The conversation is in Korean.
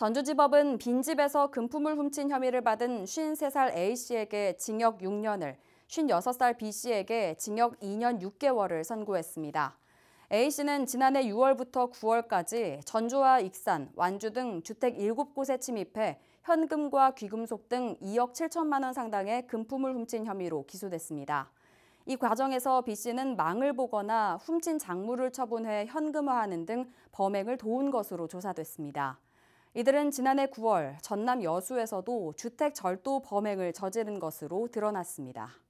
전주지법은 빈집에서 금품을 훔친 혐의를 받은 53살 A씨에게 징역 6년을, 56살 B씨에게 징역 2년 6개월을 선고했습니다. A씨는 지난해 6월부터 9월까지 전주와 익산, 완주 등 주택 7곳에 침입해 현금과 귀금속 등 2억 7천만 원 상당의 금품을 훔친 혐의로 기소됐습니다. 이 과정에서 B씨는 망을 보거나 훔친 작물을 처분해 현금화하는 등 범행을 도운 것으로 조사됐습니다. 이들은 지난해 9월 전남 여수에서도 주택 절도 범행을 저지른 것으로 드러났습니다.